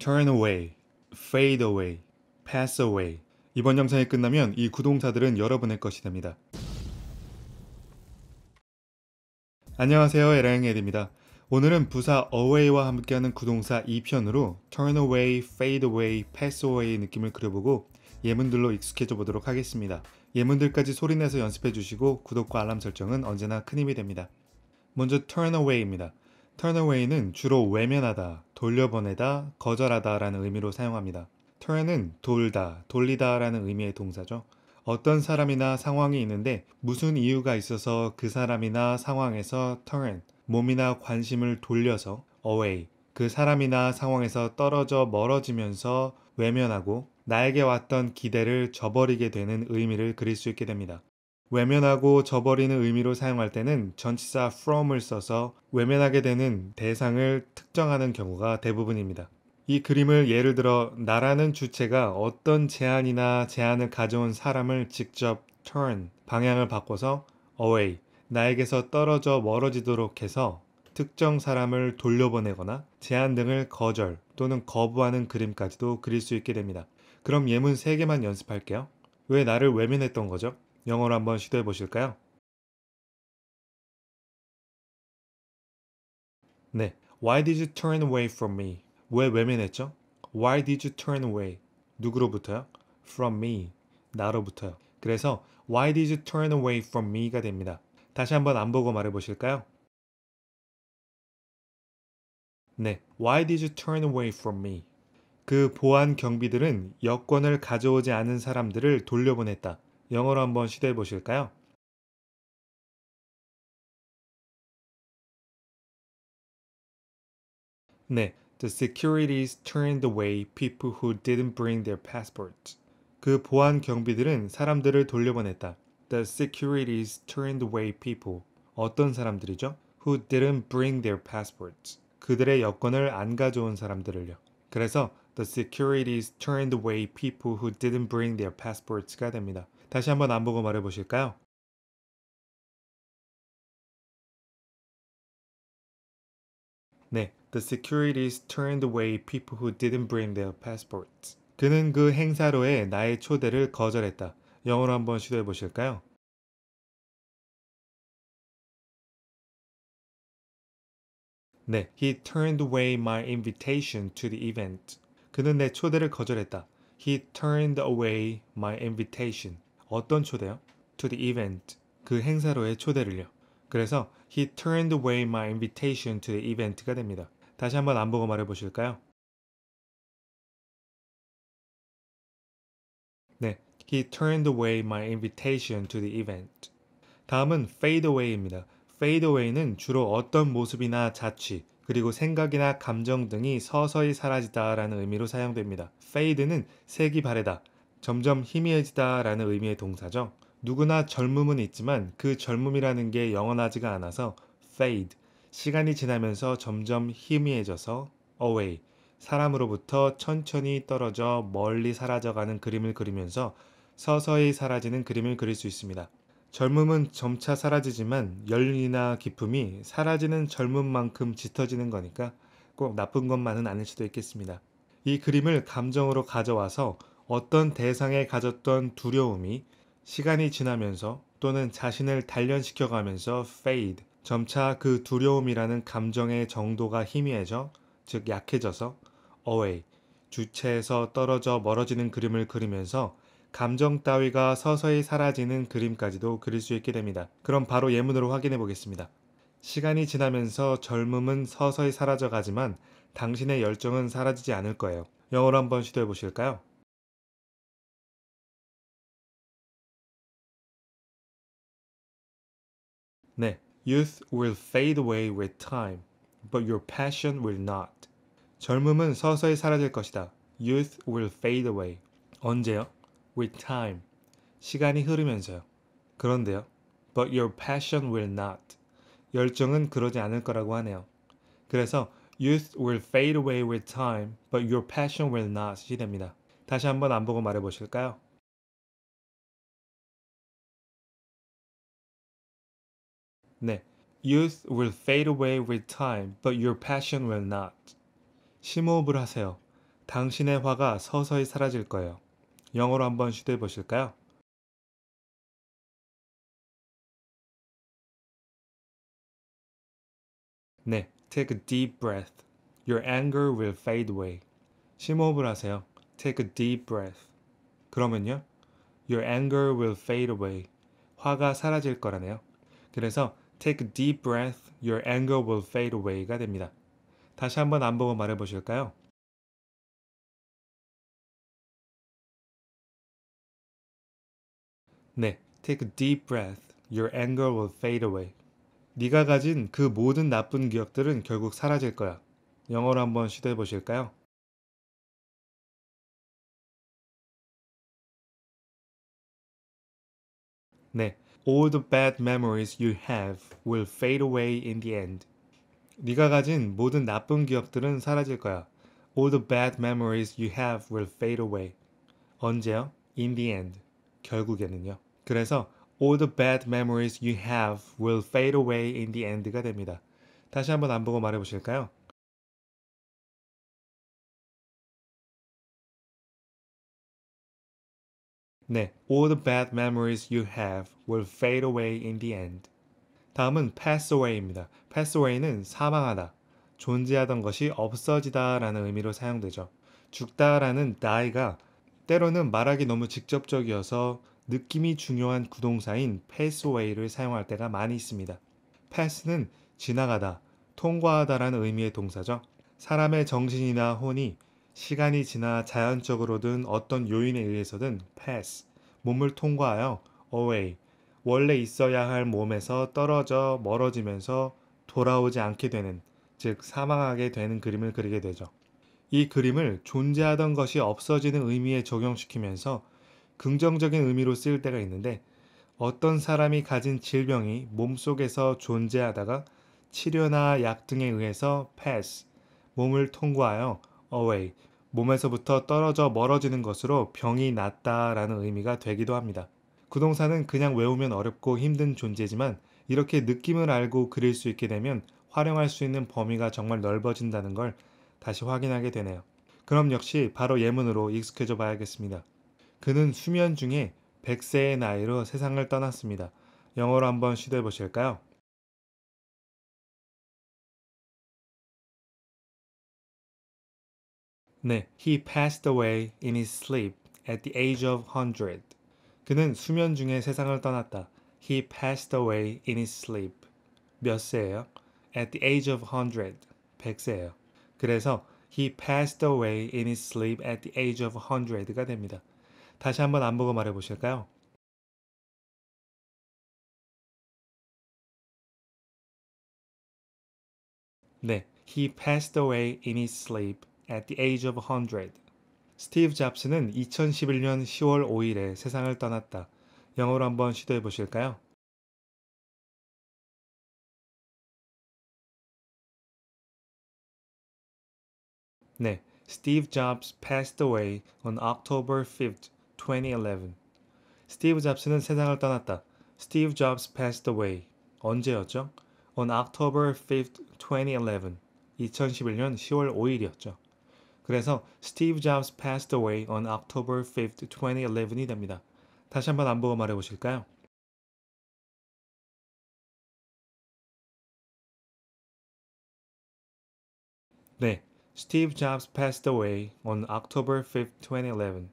turn away, fade away, pass away. 이번 영상이 끝나면 이 구동사들은 여러분의 것이 됩니다. 안녕하세요. 에라잉에드입니다. 오늘은 부사 away와 함께하는 구동사 2편으로 turn away, fade away, pass away 느낌을 그려보고 예문들로 익숙해져 보도록 하겠습니다. 예문들까지 소리내서 연습해 주시고 구독과 알람 설정은 언제나 큰 힘이 됩니다. 먼저 turn away입니다. turnaway는 주로 외면하다, 돌려보내다, 거절하다라는 의미로 사용합니다. turn은 돌다, 돌리다라는 의미의 동사죠. 어떤 사람이나 상황이 있는데 무슨 이유가 있어서 그 사람이나 상황에서 turn, 몸이나 관심을 돌려서 away, 그 사람이나 상황에서 떨어져 멀어지면서 외면하고 나에게 왔던 기대를 저버리게 되는 의미를 그릴 수 있게 됩니다. 외면하고 저버리는 의미로 사용할 때는 전치사 from을 써서 외면하게 되는 대상을 특정하는 경우가 대부분입니다. 이 그림을 예를 들어 나라는 주체가 어떤 제안이나 제안을 가져온 사람을 직접 turn 방향을 바꿔서 away 나에게서 떨어져 멀어지도록 해서 특정 사람을 돌려보내거나 제안 등을 거절 또는 거부하는 그림까지도 그릴 수 있게 됩니다. 그럼 예문 3개만 연습할게요. 왜 나를 외면했던 거죠? 영어로 한번 시도해 보실까요? 네, Why did you turn away from me? 왜 외면했죠? Why did you turn away? 누구로부터요? From me. 나로부터요. 그래서 Why did you turn away from me가 됩니다. 다시 한번 안 보고 말해 보실까요? 네, Why did you turn away from me? 그 보안 경비들은 여권을 가져오지 않은 사람들을 돌려보냈다. 영어로 한번 시도해 보실까요? 네, the securities turned away people who didn't bring their passports. 그 보안 경비들은 사람들을 돌려보냈다. The securities turned away people. 어떤 사람들이죠? Who didn't bring their passports. 그들의 여권을 안 가져온 사람들을요. 그래서 the securities turned away people who didn't bring their passports가 됩니다. 다시 한번 안 보고 말해 보실까요? 네, the securities turned away people who didn't bring their passports. 그는 그 행사로에 나의 초대를 거절했다. 영어로 한번 시도해 보실까요? 네, he turned away my invitation to the event. 그는 내 초대를 거절했다. He turned away my invitation. 어떤 초대요? To the event. 그 행사로의 초대를요. 그래서 he turned away my invitation to the event가 됩니다. 다시 한번 안 보고 말해 보실까요? 네, he turned away my invitation to the event. 다음은 fade away입니다. fade away는 주로 어떤 모습이나 자취, 그리고 생각이나 감정 등이 서서히 사라지다라는 의미로 사용됩니다. fade는 색이 바래다, 점점 희미해지다라는 의미의 동사죠. 누구나 젊음은 있지만 그 젊음이라는 게 영원하지가 않아서 fade 시간이 지나면서 점점 희미해져서 away 사람으로부터 천천히 떨어져 멀리 사라져가는 그림을 그리면서 서서히 사라지는 그림을 그릴 수 있습니다. 젊음은 점차 사라지지만 연륜이나 기품이 사라지는 젊음만큼 짙어지는 거니까 꼭 나쁜 것만은 아닐 수도 있겠습니다. 이 그림을 감정으로 가져와서 어떤 대상에 가졌던 두려움이 시간이 지나면서 또는 자신을 단련시켜가면서 fade, 점차 그 두려움이라는 감정의 정도가 희미해져, 즉 약해져서 away, 주체에서 떨어져 멀어지는 그림을 그리면서 감정 따위가 서서히 사라지는 그림까지도 그릴 수 있게 됩니다. 그럼 바로 예문으로 확인해 보겠습니다. 시간이 지나면서 젊음은 서서히 사라져가지만 당신의 열정은 사라지지 않을 거예요. 영어로 한번 시도해 보실까요? 네. Youth will fade away with time, but your passion will not. 젊음은 서서히 사라질 것이다. Youth will fade away. 언제요? With time. 시간이 흐르면서요. 그런데요. But your passion will not. 열정은 그러지 않을 거라고 하네요. 그래서 Youth will fade away with time, but your passion will not이 됩니다. 다시 한번 안 보고 말해보실까요? 네. Youth will fade away with time, but your passion will not. 심호흡을 하세요. 당신의 화가 서서히 사라질 거예요. 영어로 한번 시도해 보실까요? 네, take a deep breath. Your anger will fade away. 심호흡을 하세요. Take a deep breath. 그러면요. Your anger will fade away. 화가 사라질 거라네요. 그래서 Take a deep breath. Your anger will fade away가 됩니다. 다시 한번 안 보고 말해 보실까요? 네, take a deep breath. Your anger will fade away. 네가 가진 그 모든 나쁜 기억들은 결국 사라질 거야. 영어로 한번 시도해 보실까요? 네, all the bad memories you have will fade away in the end. 네가 가진 모든 나쁜 기억들은 사라질 거야. All the bad memories you have will fade away. 언제요? In the end. 결국에는요. 그래서 all the bad memories you have will fade away in the end가 됩니다. 다시 한번 안 보고 말해 보실까요? 네, all the bad memories you have will fade away in the end. 다음은 pass away입니다. pass away는 사망하다, 존재하던 것이 없어지다 라는 의미로 사용되죠. 죽다 라는 die가 때로는 말하기 너무 직접적이어서 느낌이 중요한 구동사인 pass away를 사용할 때가 많이 있습니다. pass는 지나가다, 통과하다라는 의미의 동사죠. 사람의 정신이나 혼이 시간이 지나 자연적으로든 어떤 요인에 의해서든 pass, 몸을 통과하여 away, 원래 있어야 할 몸에서 떨어져 멀어지면서 돌아오지 않게 되는, 즉 사망하게 되는 그림을 그리게 되죠. 이 그림을 존재하던 것이 없어지는 의미에 적용시키면서 긍정적인 의미로 쓰일 때가 있는데 어떤 사람이 가진 질병이 몸속에서 존재하다가 치료나 약 등에 의해서 pass, 몸을 통과하여 away, 몸에서부터 떨어져 멀어지는 것으로 병이 났다라는 의미가 되기도 합니다. 구동사는 그냥 외우면 어렵고 힘든 존재지만 이렇게 느낌을 알고 그릴 수 있게 되면 활용할 수 있는 범위가 정말 넓어진다는 걸 다시 확인하게 되네요. 그럼 역시 바로 예문으로 익숙해져 봐야겠습니다. 그는 수면 중에 100세의 나이로 세상을 떠났습니다. 영어로 한번 시도해 보실까요? 네, he passed away in his sleep at the age of 100. 그는 수면 중에 세상을 떠났다. He passed away in his sleep. 몇 세예요? At the age of 100. 100세예요. 그래서 he passed away in his sleep at the age of 100가 됩니다. 다시 한번 안 보고 말해 보실까요? 네, he passed away in his sleep at the age of 100. 스티브 잡스는 2011년 10월 5일에 세상을 떠났다. 영어로 한번 시도해 보실까요? 네, Steve Jobs passed away on October 5th, 2011. 스티브 잡스는 세상을 떠났다. Steve Jobs passed away. 언제였죠? On October 5th, 2011. 2011년 10월 5일이었죠. 그래서 Steve Jobs passed away on October 5th, 2011이 됩니다. 다시 한번 안 보고 말해 보실까요? 네, Steve Jobs passed away on October 5th, 2011.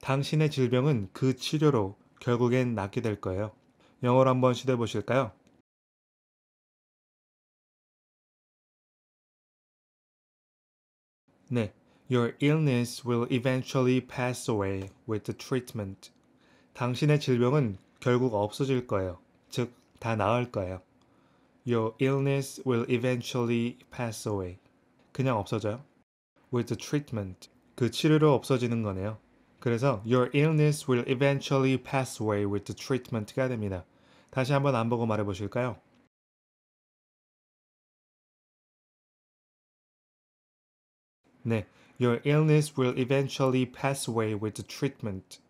당신의 질병은 그 치료로 결국엔 낫게 될 거예요. 영어로 한번 시도해 보실까요? 네, Your illness will eventually pass away with the treatment. 당신의 질병은 결국 없어질 거예요. 즉, 다 나을 거예요. Your illness will eventually pass away. 그냥 없어져요. With the treatment. 그 치료로 없어지는 거네요. 그래서 Your illness will eventually pass away with the treatment가 됩니다. 다시 한번 안 보고 말해 보실까요? 네. Your illness will eventually pass away with the treatment.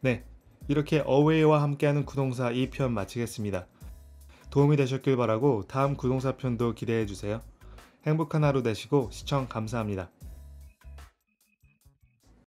네, 이렇게 away와 함께하는 구동사 2편 마치겠습니다. 도움이 되셨길 바라고 다음 구동사 편도 기대해주세요. 행복한 하루 되시고 시청 감사합니다.